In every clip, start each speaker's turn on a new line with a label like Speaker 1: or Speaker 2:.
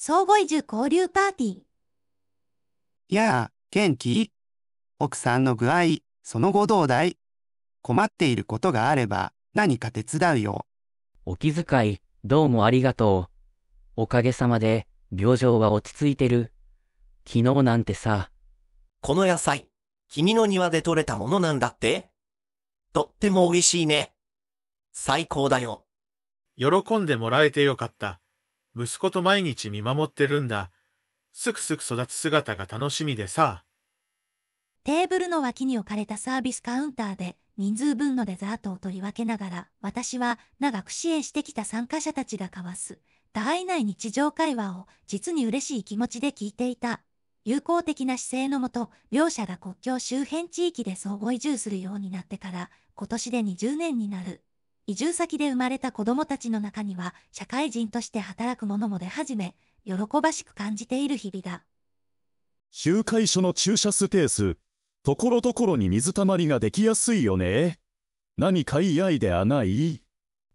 Speaker 1: 相互移住交流パーティー。やあ、元気奥さんの具合、その後どうだい困っていることがあれば、何か手伝うよ。お気遣い、どうもありがとう。おかげさまで、病状は落ち着いてる。昨日なんてさ。この野菜、君の庭で採れたものなんだってとっても美味しいね。最高だよ。喜んでもらえてよかった。息子と毎日見守ってるんだ。すくすく育つ姿が楽しみでさ。テーブルの脇に置かれたサービスカウンターで人数分のデザートを取り分けながら私は長く支援してきた参加者たちが交わす大いない日常会話を実に嬉しい気持ちで聞いていた。友好的な姿勢のもと、両者が国境周辺地域で相互移住するようになってから、今年で20年になる。移住先で生まれた子供たちの中には、社会人として働く者も出始め、喜ばしく感じている日々だ。集会所の駐車スペース、ところどころに水たまりができやすいよね。何かいいアイデアない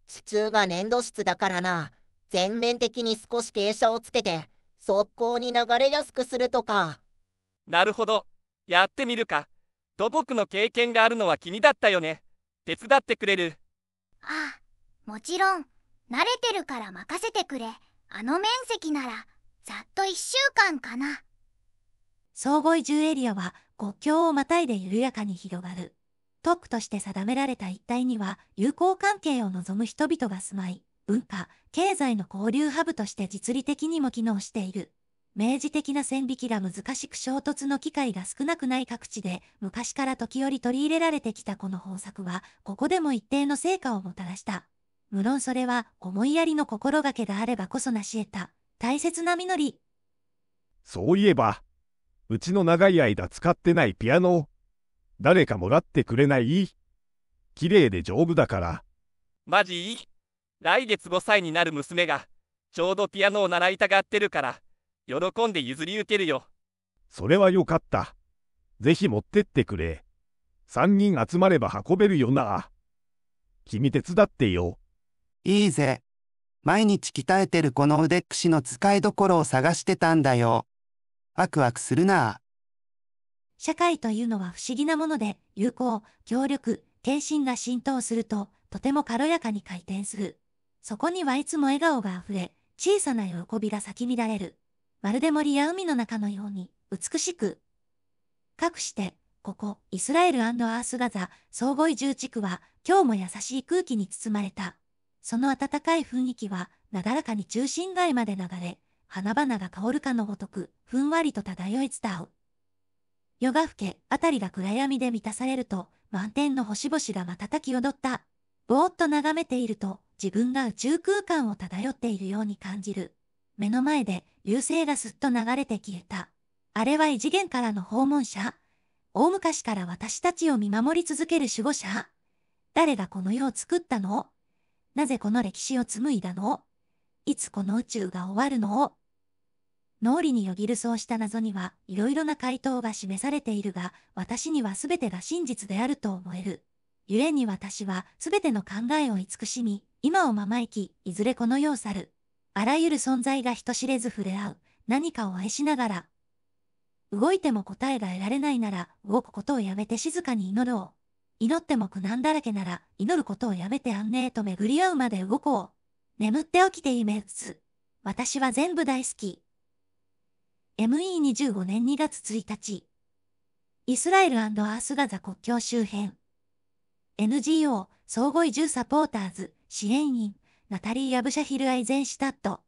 Speaker 1: 地中が粘土質だからな。全面的に少し傾斜をつけて、速攻に流れやすくするとか。なるほど。やってみるか。土木の経験があるのは気にだったよね。手伝ってくれる。あもちろん慣れてるから任せてくれあの面積ならざっと1週間かな総合移住エリアは国境をまたいで緩やかに広がる特区として定められた一帯には友好関係を望む人々が住まい文化経済の交流ハブとして実利的にも機能している明示的な線引きが難しく衝突の機会が少なくない各地で昔から時折取り入れられてきたこの方策はここでも一定の成果をもたらした。無論それは思いやりの心がけがあればこそ成し得た大切な実り。そういえば、うちの長い間使ってないピアノを誰かもらってくれない綺麗で丈夫だから。マジ来月5歳になる娘がちょうどピアノを習いたがってるから。喜んで譲り受けるよ。それはよかった。ぜひ持ってってくれ。三人集まれば運べるよな。君手伝ってよ。いいぜ。毎日鍛えてるこの腕っくしの使いどころを探してたんだよ。ワクワクするな。社会というのは不思議なもので、友好、協力、献身が浸透すると、とても軽やかに回転する。そこにはいつも笑顔が溢れ、小さな喜びが咲き乱れる。まるで森や海の中のように美しく。かくして、ここ、イスラエルアースガザ、総合移住地区は、今日も優しい空気に包まれた。その暖かい雰囲気は、なだらかに中心街まで流れ、花々が香るかのごとく、ふんわりと漂い伝う。夜が更け、あたりが暗闇で満たされると、満天の星々が瞬き踊った。ぼーっと眺めていると、自分が宇宙空間を漂っているように感じる。目の前で、流星がすっと流れて消えた。あれは異次元からの訪問者大昔から私たちを見守り続ける守護者誰がこの世を作ったのなぜこの歴史を紡いだのいつこの宇宙が終わるの脳裏によぎるそうした謎にはいろいろな回答が示されているが、私には全てが真実であると思える。故に私は全ての考えを慈しみ、今をまま生き、いずれこの世を去る。あらゆる存在が人知れず触れ合う、何かを愛しながら。動いても答えが得られないなら、動くことをやめて静かに祈ろう。祈っても苦難だらけなら、祈ることをやめて安寧と巡り合うまで動こう。眠って起きて夢打つ。私は全部大好き。ME25 年2月1日。イスラエルアースガザ国境周辺。NGO 総合移住サポーターズ支援員ナタリー・ヤブシャヒル・アイゼンシュタット。